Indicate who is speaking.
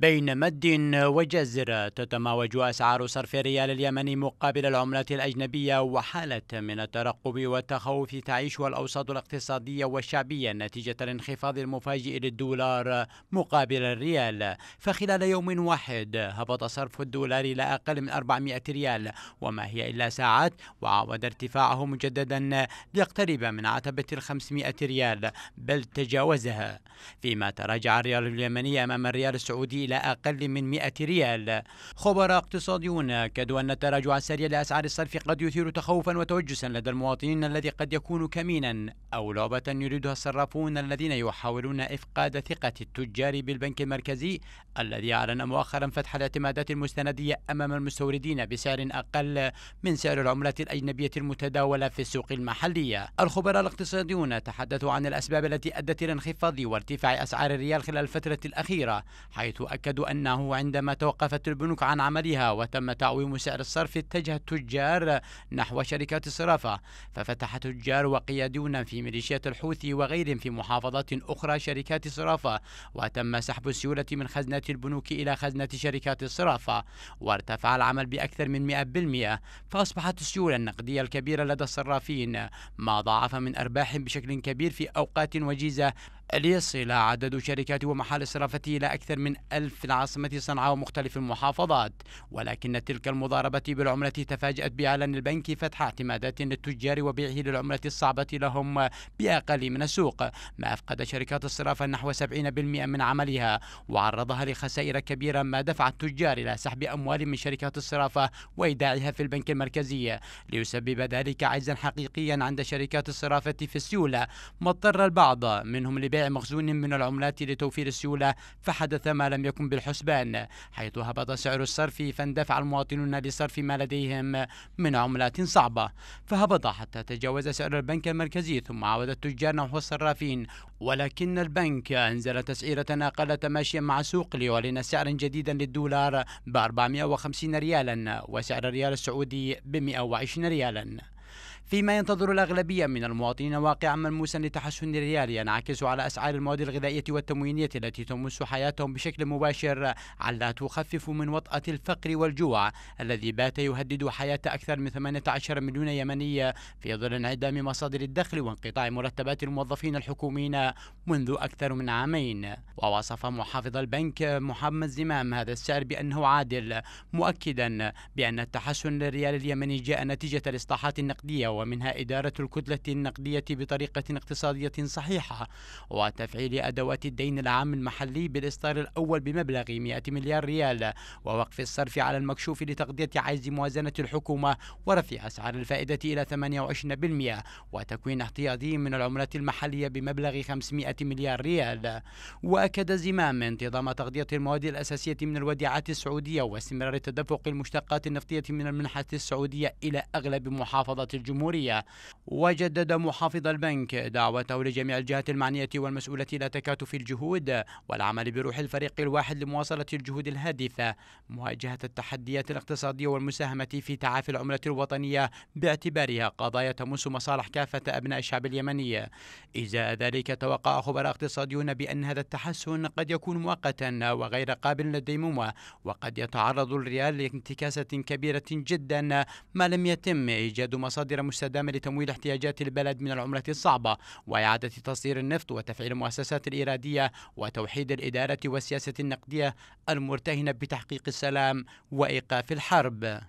Speaker 1: بين مد وجزر تتماوج أسعار صرف الريال اليمني مقابل العملات الأجنبية وحالة من الترقب والتخوف تعيشها الأوساط الاقتصادية والشعبية نتيجة الانخفاض المفاجئ للدولار مقابل الريال فخلال يوم واحد هبط صرف الدولار إلى أقل من 400 ريال وما هي إلا ساعات وعاود ارتفاعه مجددا ليقترب من عتبة ال 500 ريال بل تجاوزها فيما تراجع الريال اليمني أمام الريال السعودي إلى أقل من 100 ريال خبراء اقتصاديون أكدوا أن التراجع السريع لأسعار الصرف قد يثير تخوفا وتوجسا لدى المواطنين الذي قد يكون كمينا أو لعبة يريدها الصرافون الذين يحاولون إفقاد ثقة التجار بالبنك المركزي الذي أعلن مؤخرا فتح الاعتمادات المستندية أمام المستوردين بسعر أقل من سعر العملة الأجنبية المتداولة في السوق المحلية الخبراء الاقتصاديون تحدثوا عن الأسباب التي أدت إلى انخفاض وارتفاع أسعار الريال خلال الفترة الأخيرة حيث يتأكد أنه عندما توقفت البنوك عن عملها وتم تعويم سعر الصرف اتجه التجار نحو شركات الصرافة ففتح تجار وقيادون في ميليشيات الحوثي وغيرهم في محافظات أخرى شركات صرافة وتم سحب السيولة من خزنة البنوك إلى خزنة شركات الصرافة وارتفع العمل بأكثر من 100% فأصبحت السيولة النقدية الكبيرة لدى الصرافين ما ضاعف من أرباح بشكل كبير في أوقات وجيزة ليصل عدد شركات ومحال الصرافة إلى أكثر من 1000 في العاصمة صنعاء ومختلف المحافظات ولكن تلك المضاربة بالعملة تفاجأت بإعلان البنك فتح اعتمادات للتجار وبيعه للعملة الصعبة لهم بأقل من السوق ما أفقد شركات الصرافة نحو 70% من عملها وعرضها لخسائر كبيرة ما دفع التجار إلى سحب أموال من شركات الصرافة وإيداعها في البنك المركزي ليسبب ذلك عجزا حقيقيا عند شركات الصرافة في السيولة ما اضطر البعض منهم لبيع مخزون من العملات لتوفير السيولة فحدث ما لم يكن عليكم بالحسبان حيث هبط سعر الصرف فاندفع المواطنون لصرف ما لديهم من عملات صعبة فهبط حتى تجاوز سعر البنك المركزي ثم عاود التجار نحو الصرافين ولكن البنك أنزل تسعيرة أقل تماشيا مع السوق ليعلن سعرا جديدا للدولار ب 450 ريالا وسعر الريال السعودي ب 120 ريالا فيما ينتظر الأغلبية من المواطنين واقعا ملموسا لتحسن الريال ينعكس على أسعار المواد الغذائية والتموينية التي تمس حياتهم بشكل مباشر على تخفف من وطأة الفقر والجوع الذي بات يهدد حياة أكثر من 18 مليون يمني في ظل انعدام مصادر الدخل وانقطاع مرتبات الموظفين الحكوميين منذ أكثر من عامين ووصف محافظ البنك محمد زمام هذا السعر بأنه عادل مؤكدا بأن التحسن للريال اليمني جاء نتيجة الإصلاحات النقدية ومنها إدارة الكتلة النقدية بطريقة اقتصادية صحيحة وتفعيل أدوات الدين العام المحلي بالإصدار الأول بمبلغ 100 مليار ريال ووقف الصرف على المكشوف لتغطية عجز موازنة الحكومة ورفع أسعار الفائدة إلى 28% وتكوين احتياطي من العملات المحلية بمبلغ 500 مليار ريال وأكد زمام انتظام تغطية المواد الأساسية من الوديعات السعودية واستمرار تدفق المشتقات النفطية من المنحة السعودية إلى أغلب محافظة الجمهورية الجمهورية وجدد محافظ البنك دعوته لجميع الجهات المعنية والمسؤولة إلى تكاتف الجهود والعمل بروح الفريق الواحد لمواصلة الجهود الهادفة مواجهة التحديات الاقتصادية والمساهمة في تعافي العملة الوطنية باعتبارها قضايا تمس مصالح كافة أبناء الشعب اليمني إزاء ذلك توقع خبراء اقتصاديون بأن هذا التحسن قد يكون مؤقتا وغير قابل للديمومة وقد يتعرض الريال لانتكاسة كبيرة جدا ما لم يتم إيجاد مصادر المستدامة لتمويل احتياجات البلد من العملة الصعبة وإعادة تصدير النفط وتفعيل المؤسسات الإيرادية وتوحيد الإدارة والسياسة النقدية المرتهنة بتحقيق السلام وإيقاف الحرب